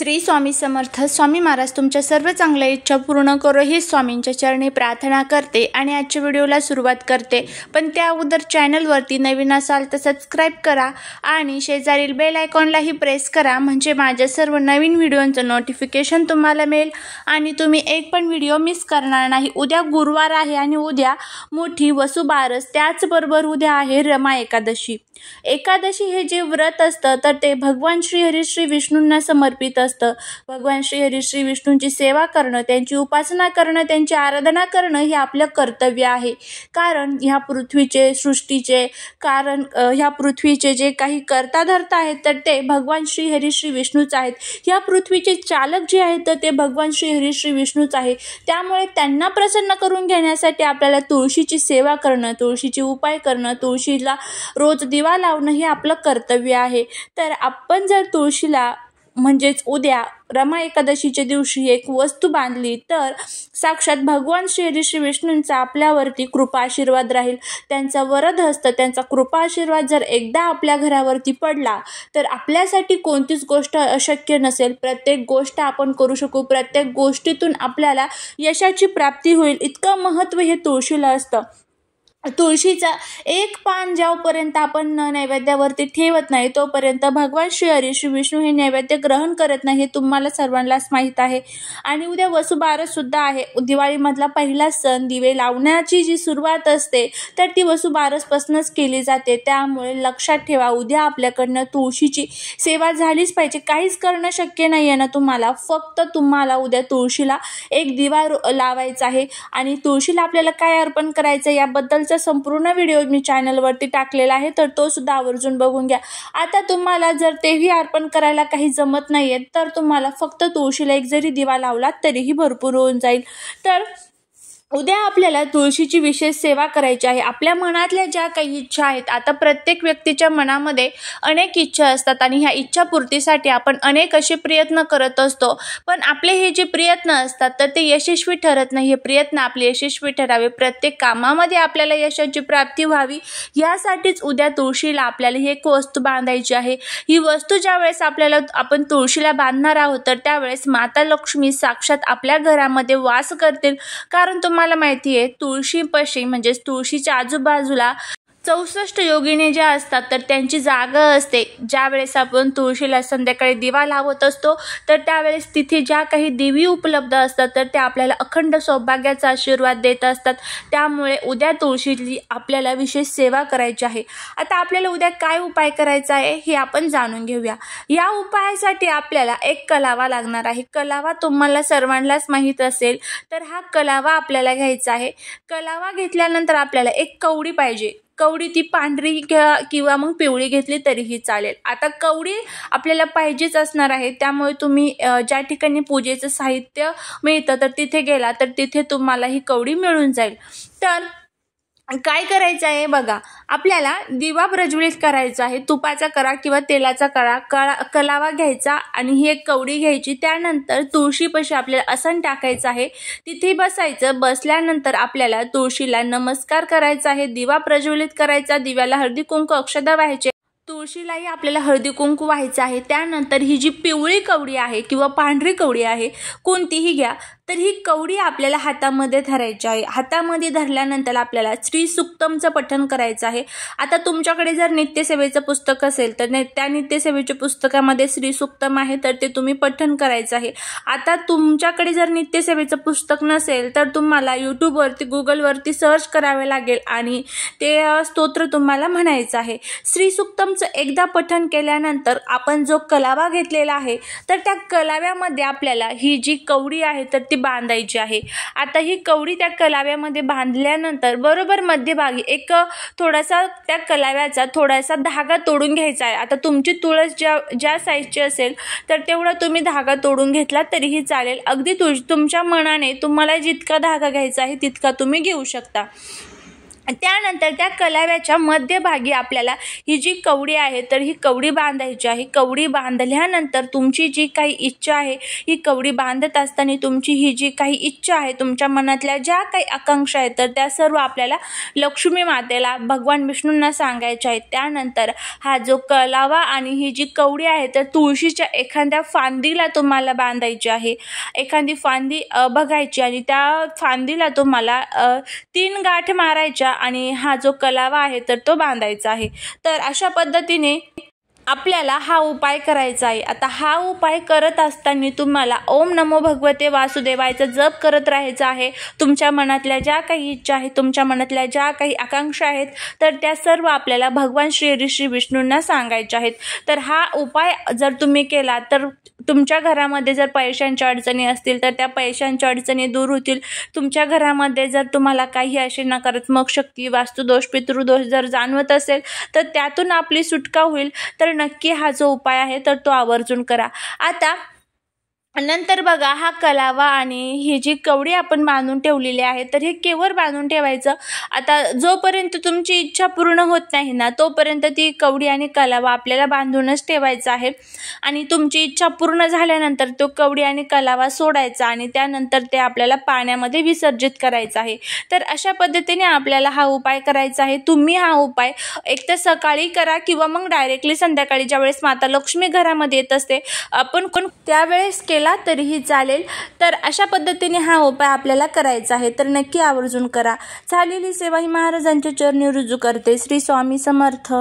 श्री स्वामी समर्थ स्वामी महाराज तुमच्या सर्व चांगल्या इच्छा पूर्ण करो ही स्वामींच्या चरणी प्रार्थना करते आणि आजच्या व्हिडिओला सुरुवात करते पण त्या अगोदर चॅनलवरती नवीन असाल तर सबस्क्राईब करा आणि शेजारील बेल आयकॉनलाही प्रेस करा म्हणजे माझ्या सर्व नवीन व्हिडिओंचं नोटिफिकेशन तुम्हाला मिळेल आणि तुम्ही एक पण व्हिडिओ मिस करणार नाही उद्या गुरुवार आहे आणि उद्या मोठी वसुबारस त्याचबरोबर उद्या आहे रमा एकादशी एकादशी हे जे व्रत असतं तर ते भगवान श्री हरी श्री विष्णूंना समर्पित असतं असतं भगवान श्री हरी श्री विष्णूंची सेवा करणं त्यांची उपासना करणं त्यांची आराधना करणं हे आपलं कर्तव्य आहे कारण ह्या पृथ्वीचे सृष्टीचे कारण ह्या पृथ्वीचे जे काही कर्ता धरता आहेत तर ते भगवान श्री हरी श्री विष्णूच आहेत ह्या पृथ्वीचे चालक जे आहेत तर ते भगवान श्री हरी श्री विष्णूच आहे त्यामुळे त्यांना प्रसन्न करून घेण्यासाठी आपल्याला तुळशीची सेवा करणं तुळशीची उपाय करणं तुळशीला रोज दिवा लावणं हे आपलं कर्तव्य आहे तर आपण जर तुळशीला म्हणजेच उद्या रमा एकादशीच्या दिवशी एक वस्तू बांधली तर साक्षात भगवान श्री श्री विष्णूंचा आपल्यावरती कृपा आशीर्वाद राहील त्यांचा वरद हस्त त्यांचा कृपा आशीर्वाद जर एकदा आपल्या घरावरती पडला तर आपल्यासाठी कोणतीच गोष्ट अशक्य नसेल प्रत्येक गोष्ट आपण करू शकू प्रत्येक गोष्टीतून आपल्याला यशाची प्राप्ती होईल इतकं महत्त्व हे तुळशीला असतं तुळशीचा एक पान ज्यापर्यंत आपण नैवेद्यावरती ठेवत नाही तोपर्यंत भगवान श्री हरी श्री विष्णू हे नैवेद्य ग्रहण करत नाही हे तुम्हाला सर्वांनाच माहीत आहे आणि उद्या वसुबारससुद्धा आहे दिवाळीमधला पहिला सण दिवे लावण्याची जी सुरुवात असते तर ती वसुबारसपासूनच केली जाते त्यामुळे लक्षात ठेवा उद्या आपल्याकडनं तुळशीची सेवा झालीच पाहिजे काहीच करणं शक्य नाही आहे ना तुम्हाला फक्त तुम्हाला उद्या तुळशीला एक दिवा लावायचा आहे आणि तुळशीला आपल्याला काय अर्पण करायचं याबद्दल त्याचा संपूर्ण व्हिडिओ मी चॅनलवरती टाकलेला आहे तर तो सुद्धा आवर्जून बघून घ्या आता तुम्हाला जर तेही अर्पण करायला काही जमत नाहीये तर तुम्हाला फक्त तुळशीला एक जरी दिवा लावला तरीही भरपूर होऊन जाईल तर उद्या आपल्याला तुळशीची विशेष सेवा करायची आहे आपल्या मनातल्या ज्या काही इच्छा आहेत आता प्रत्येक व्यक्तीच्या मनामध्ये अनेक इच्छा असतात आणि ह्या इच्छापूर्तीसाठी आपण अनेक असे प्रयत्न करत असतो पण आपले हे जे प्रयत्न असतात तर ते यशस्वी ठरत नाही हे प्रयत्न आपले यशस्वी ठरावे प्रत्येक कामामध्ये आपल्याला यशाची प्राप्ती व्हावी यासाठीच उद्या तुळशीला आपल्याला ही एक वस्तू बांधायची आहे ही वस्तू ज्या वेळेस आपल्याला आपण तुळशीला बांधणार आहोत तर त्यावेळेस माता लक्ष्मी साक्षात आपल्या घरामध्ये वास करतील कारण तो तुम्हाला माहिती आहे तुळशीपाशी म्हणजेच तुळशीच्या आजूबाजूला चौसष्ट योगिनी ज्या असतात तर त्यांची जागा असते ज्या वेळेस आपण तुळशीला संध्याकाळी दिवा लावत असतो तर त्यावेळेस तिथे ज्या काही देवी उपलब्ध असतात तर त्या आपल्याला अखंड सौभाग्याचा आशीर्वाद देत असतात त्यामुळे उद्या तुळशीची आपल्याला विशेष सेवा करायची आहे आता आपल्याला उद्या काय उपाय करायचा आहे हे आपण जाणून घेऊया या उपायासाठी आपल्याला एक कलावा लागणार आहे कलावा तुम्हाला सर्वांनाच माहीत असेल तर हा कलावा आपल्याला घ्यायचा आहे कलावा घेतल्यानंतर आपल्याला एक कवडी पाहिजे कवडी ती पांढरी घ्या किंवा मग पिवळी घेतली तरीही चालेल आता कवडी आपल्याला पाहिजेच असणार आहे त्यामुळे तुम्ही ज्या ठिकाणी पूजेचं साहित्य मिळतं तर तिथे गेला तर तिथे तुम्हाला ही कवडी मिळून जाईल तर काय करायचं आहे बघा आपल्याला दिवा प्रज्वलित करायचा आहे तुपाचा करा किंवा तेलाचा करा कळा कलावा घ्यायचा आणि ही एक कवडी घ्यायची त्यानंतर तुळशीपाशी आपल्याला असन टाकायचं आहे तिथे बसायचं बसल्यानंतर आपल्याला तुळशीला नमस्कार करायचा आहे दिवा प्रज्वलित करायचा दिव्याला हळदी कुंकू अक्षदा व्हायचे तुळशीलाही आपल्याला हळदी कुंकू व्हायचं आहे त्यानंतर ही जी पिवळी कवडी आहे किंवा पांढरी कवडी आहे कोणतीही घ्या तर ही कवडी आपल्याला हातामध्ये धरायची आहे हातामध्ये धरल्यानंतर आपल्याला श्री सुक्तमचं पठण करायचं आहे आता तुमच्याकडे जर नित्यसेवेचं पुस्तक असेल तर त्या नित्यसेवेच्या पुस्तकामध्ये श्री सुक्तम आहे तर ते तुम्ही पठण करायचं आहे आता तुमच्याकडे जर नित्यसेवेचं पुस्तक नसेल तर तुम्हाला यूट्यूबवरती गुगलवरती सर्च करावे लागेल आणि ते स्तोत्र तुम्हाला म्हणायचं आहे श्री सुक्तमचं एकदा पठण केल्यानंतर आपण जो कलावा घेतलेला आहे तर त्या कलाव्यामध्ये आपल्याला ही जी कवडी आहे तर ती बांधायची आहे आता ही कवडी त्या कलाव्यामध्ये बांधल्यानंतर बरोबर मध्यभागी एक थोडासा त्या कलाव्याचा थोडासा धागा तोडून घ्यायचा आहे आता तुमची तुळस ज्या ज्या साईजची असेल तर तेवढा तुम्ही धागा तोडून घेतला तरीही चालेल अगदी तुझ तुमच्या मनाने तुम्हाला जितका धागा घ्यायचा आहे तितका तुम्ही घेऊ शकता त्यानंतर त्या कलाव्याच्या मध्यभागी आपल्याला ही जी कवडी आहे तर ही कवडी बांधायची आहे कवडी बांधल्यानंतर तुमची जी काही इच्छा आहे ही कवडी बांधत असताना तुमची ही जी काही इच्छा आहे तुमच्या मनातल्या ज्या काही आकांक्षा आहेत तर त्या सर्व आपल्याला लक्ष्मी मातेला भगवान विष्णूंना सांगायच्या आहेत त्यानंतर हा जो कलावा आणि ही जी कवडी आहे तर तुळशीच्या एखाद्या फांदीला तुम्हाला बांधायची आहे एखादी फांदी बघायची आणि त्या फांदीला तुम्हाला तीन गाठ मारायच्या आणि हा जो कलावा आहे तर तो बांधायचा आहे तर अशा पद्धतीने आपल्याला हा उपाय करायचा आहे आता हा उपाय करत असताना तुम्हाला ओम नमो भगवते वासुदेवायचा जप करत राहायचा आहे तुमच्या मनातल्या ज्या काही इच्छा आहेत तुमच्या मनातल्या ज्या काही आकांक्षा आहेत तर त्या सर्व आपल्याला भगवान श्री ऋषी विष्णूंना सांगायच्या आहेत तर हा उपाय जर तुम्ही केला तर तुमच्या घरामध्ये जर पैशांच्या अडचणी असतील तर त्या पैशांच्या अडचणी दूर होतील तुमच्या घरामध्ये जर तुम्हाला काही असे नकारात्मक शक्ती वास्तुदोष पितृदोष जर जाणवत असेल तर त्यातून आपली सुटका होईल तर नक्की हा जो उपाय आहे तर तो आवर्जून करा आता नंतर बघा हा कलावा आणि ही जी कवडी आपण बांधून ठेवलेली आहे तर हे केवर बांधून ठेवायचं आता जोपर्यंत तुमची इच्छा पूर्ण होत नाही ना तोपर्यंत ती कवडी आणि कलावा आपल्याला बांधूनच ठेवायचा आहे आणि तुमची इच्छा पूर्ण झाल्यानंतर तो कवडी आणि कलावा सोडायचा आणि त्यानंतर ते आपल्याला पाण्यामध्ये विसर्जित करायचं आहे तर अशा पद्धतीने आपल्याला हा उपाय करायचा आहे तुम्ही हा उपाय एक तर सकाळी करा किंवा मग डायरेक्टली संध्याकाळी ज्यावेळेस माता लक्ष्मी घरामध्ये येत असते आपण कोण त्यावेळेस केलं केला तरीही चालेल तर अशा पद्धतीने हा उपाय आपल्याला करायचा आहे तर नक्की आवर्जून करा झालेली सेवा ही महाराजांच्या चरणी रुजू करते श्री स्वामी समर्थ